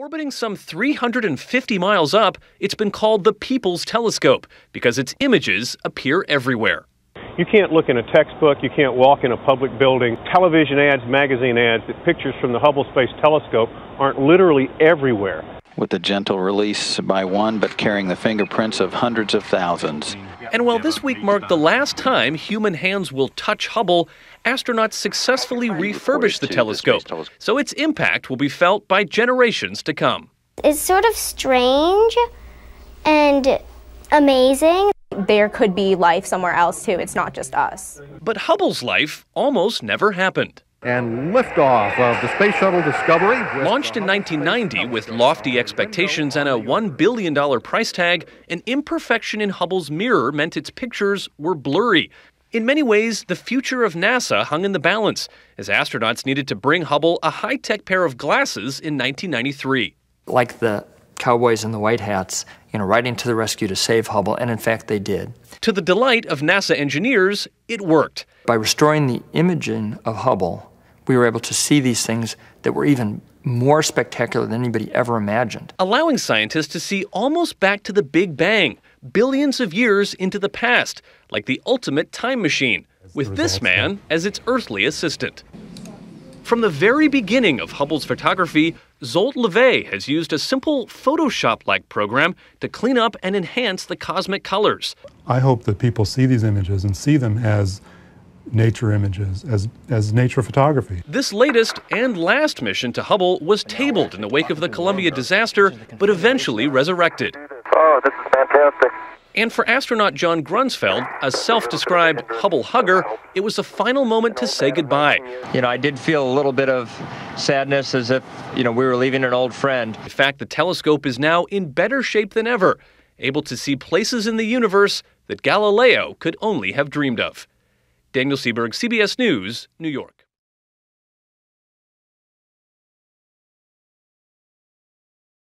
Orbiting some 350 miles up, it's been called the People's Telescope because its images appear everywhere. You can't look in a textbook, you can't walk in a public building. Television ads, magazine ads, the pictures from the Hubble Space Telescope aren't literally everywhere. With a gentle release by one, but carrying the fingerprints of hundreds of thousands, and while this week marked the last time human hands will touch Hubble, astronauts successfully refurbished the telescope, so its impact will be felt by generations to come. It's sort of strange and amazing. There could be life somewhere else, too. It's not just us. But Hubble's life almost never happened and liftoff of the Space Shuttle Discovery. Launched in 1990 with lofty expectations and a $1 billion price tag, an imperfection in Hubble's mirror meant its pictures were blurry. In many ways, the future of NASA hung in the balance, as astronauts needed to bring Hubble a high tech pair of glasses in 1993. Like the cowboys and the white hats, you know, riding to the rescue to save Hubble, and in fact they did. To the delight of NASA engineers, it worked. By restoring the imaging of Hubble, we were able to see these things that were even more spectacular than anybody ever imagined. Allowing scientists to see almost back to the Big Bang, billions of years into the past, like the ultimate time machine, with this man as its earthly assistant. From the very beginning of Hubble's photography, Zolt LeVay has used a simple Photoshop like program to clean up and enhance the cosmic colors. I hope that people see these images and see them as nature images, as, as nature photography. This latest and last mission to Hubble was tabled in the wake of the Columbia disaster, but eventually resurrected. Oh, this is fantastic. And for astronaut John Grunsfeld, a self described Hubble hugger, it was the final moment to say goodbye. You know, I did feel a little bit of sadness as if, you know, we were leaving an old friend. In fact, the telescope is now in better shape than ever, able to see places in the universe that Galileo could only have dreamed of. Daniel Seberg, CBS News, New York.